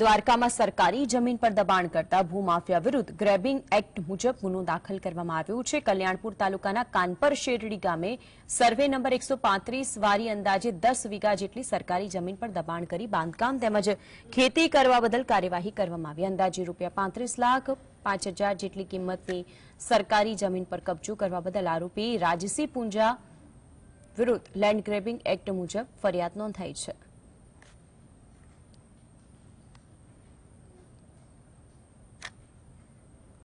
દ્વારકામાં સરકારી જમીન પર દબાણ કરતા ભૂમાફિયા વિરુદ્ધ ગ્રેબિંગ એક્ટ મુજબ ગુનો દાખલ કરવામાં આવ્યો છે કલ્યાણપુર તાલુકાના કાનપર શેરડી ગામે સર્વે નંબર એકસો વારી અંદાજે દસ વીઘા જેટલી સરકારી જમીન પર દબાણ કરી બાંધકામ તેમજ ખેતી કરવા બદલ કાર્યવાહી કરવામાં આવી અંદાજે રૂપિયા પાંત્રીસ લાખ પાંચ જેટલી કિંમતની સરકારી જમીન પર કબજો કરવા બદલ આરોપી રાજીસિંહ પુંજા વિરુદ્ધ લેન્ડ ગ્રેબિંગ એક્ટ મુજબ ફરિયાદ નોંધાઈ છે